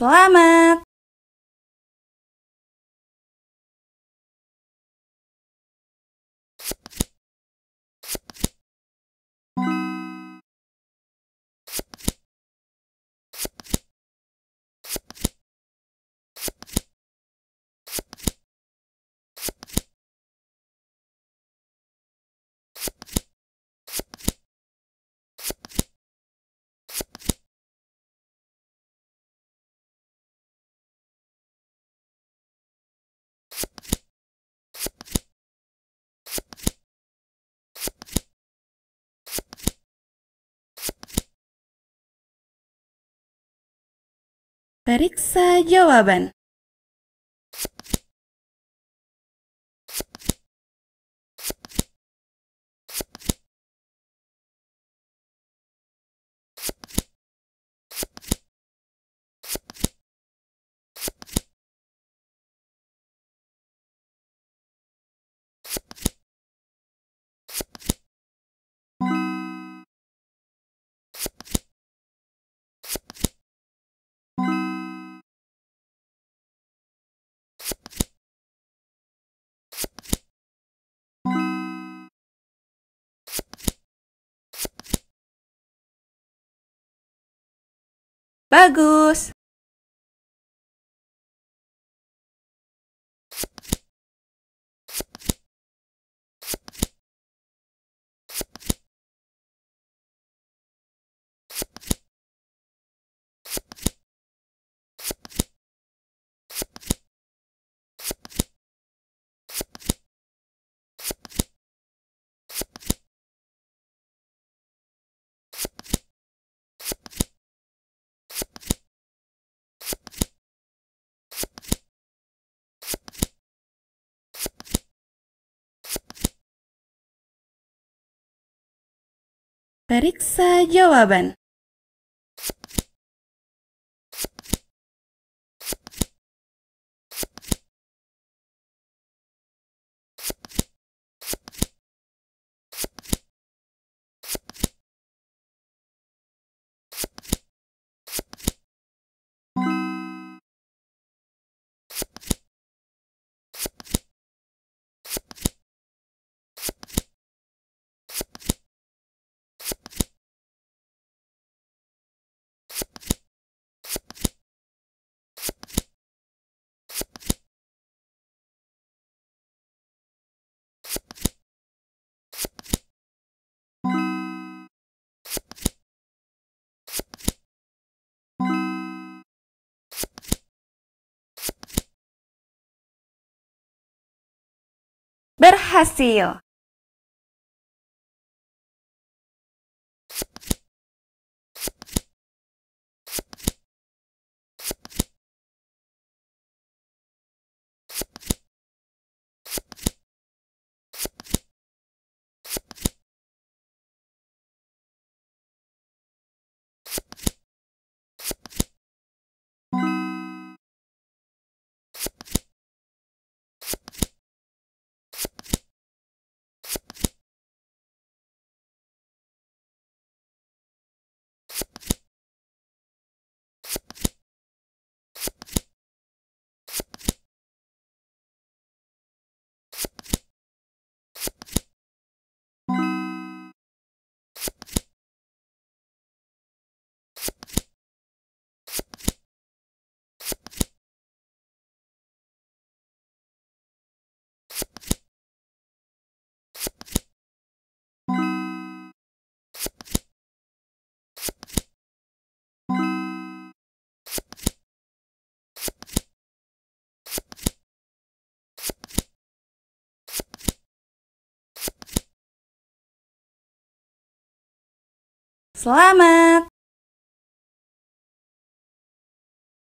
Selamat Periksa jawaban Bagus. فرق جوابا berhasil Selamat